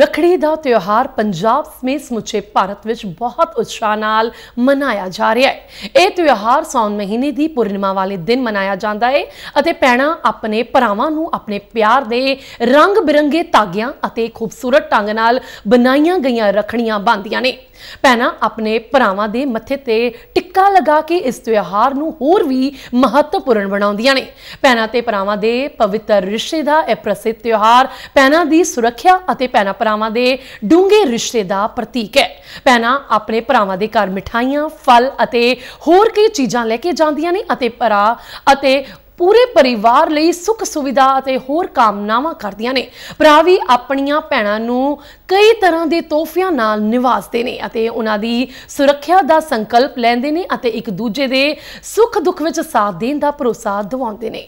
ਰਖੜੀ ਦਾ ਤਿਉਹਾਰ ਪੰਜਾਬ ਸਮੇਤ ਸਮੁੱਚੇ ਭਾਰਤ ਵਿੱਚ ਬਹੁਤ ਉਤਸ਼ਾਹ ਨਾਲ ਮਨਾਇਆ ਜਾ ਰਿਹਾ ਹੈ ਇਹ ਤਿਉਹਾਰ ਸੌਣ ਮਹੀਨੇ ਦੀ ਪੂਰਨਿਮਾ ਵਾਲੇ ਦਿਨ ਮਨਾਇਆ ਜਾਂਦਾ ਹੈ ਅਤੇ ਪੈਣਾ ਆਪਣੇ ਭਰਾਵਾਂ ਨੂੰ ਆਪਣੇ ਪਿਆਰ ਦੇ ਰੰਗ ਬਿਰੰਗੇ ਤਾਗਿਆਂ ਅਤੇ ਖੂਬਸੂਰਤ ਟੰਗ ਨਾਲ ਬਣਾਈਆਂ ਗਈਆਂ ਰਖੜੀਆਂ ਬੰਦੀਆਂ ਨੇ ਪੈਣਾ ਆਪਣੇ ਭਰਾਵਾਂ ਦੇ ਮੱਥੇ ਤੇ ਟਿੱਕਾ ਲਗਾ ਕੇ ਇਸ ਤਿਉਹਾਰ ਨੂੰ ਹੋਰ ਵੀ ਮਹੱਤਵਪੂਰਨ ਬਣਾਉਂਦੀਆਂ ਨੇ ਪੈਣਾ ਤੇ ਭਰਾਵਾਂ ਦੇ ਪਵਿੱਤਰ ਰਿਸ਼ਤੇ ਦਾ ਇਹ ਪ੍ਰਸਿੱਧ ਤਿਉਹਾਰ ਪੈਣਾ ਦੀ ਸੁਰੱਖਿਆ ਅਤੇ ਪੈਣਾ ਭਰਾਵਾਂ ਦੇ ਡੂੰਘੇ ਰਿਸ਼ਤੇ ਦਾ ਪ੍ਰਤੀਕ ਹੈ ਪੈਣਾ ਆਪਣੇ ਭਰਾਵਾਂ ਦੇ ਘਰ ਮਿਠਾਈਆਂ ਫਲ ਅਤੇ ਹੋਰ ਕਈ ਚੀਜ਼ਾਂ ਲੈ ਕੇ ਜਾਂਦੀਆਂ ਨੇ ਅਤੇ ਭਰਾ ਅਤੇ ਪੂਰੇ ਪਰਿਵਾਰ ਲਈ ਸੁੱਖ ਸੁਵਿਧਾ ਅਤੇ ਹੋਰ ਕਾਮਨਾਵਾਂ ਕਰਦੀਆਂ ਨੇ ਭਰਾ ਵੀ ਆਪਣੀਆਂ ਭੈਣਾਂ ਨੂੰ ਕਈ ਤਰ੍ਹਾਂ ਦੇ ਤੋਹਫਿਆਂ ਨਾਲ ਨਿਵਾਜ਼ਦੇ ਨੇ ਅਤੇ ਉਹਨਾਂ ਦੀ ਸੁਰੱਖਿਆ ਦਾ ਸੰਕਲਪ ਲੈਂਦੇ ਨੇ ਅਤੇ ਇੱਕ ਦੂਜੇ ਦੇ ਸੁੱਖ ਦੁੱਖ ਵਿੱਚ ਸਾਥ ਦੇਣ ਦਾ ਭਰੋਸਾ ਦਿਵਾਉਂਦੇ ਨੇ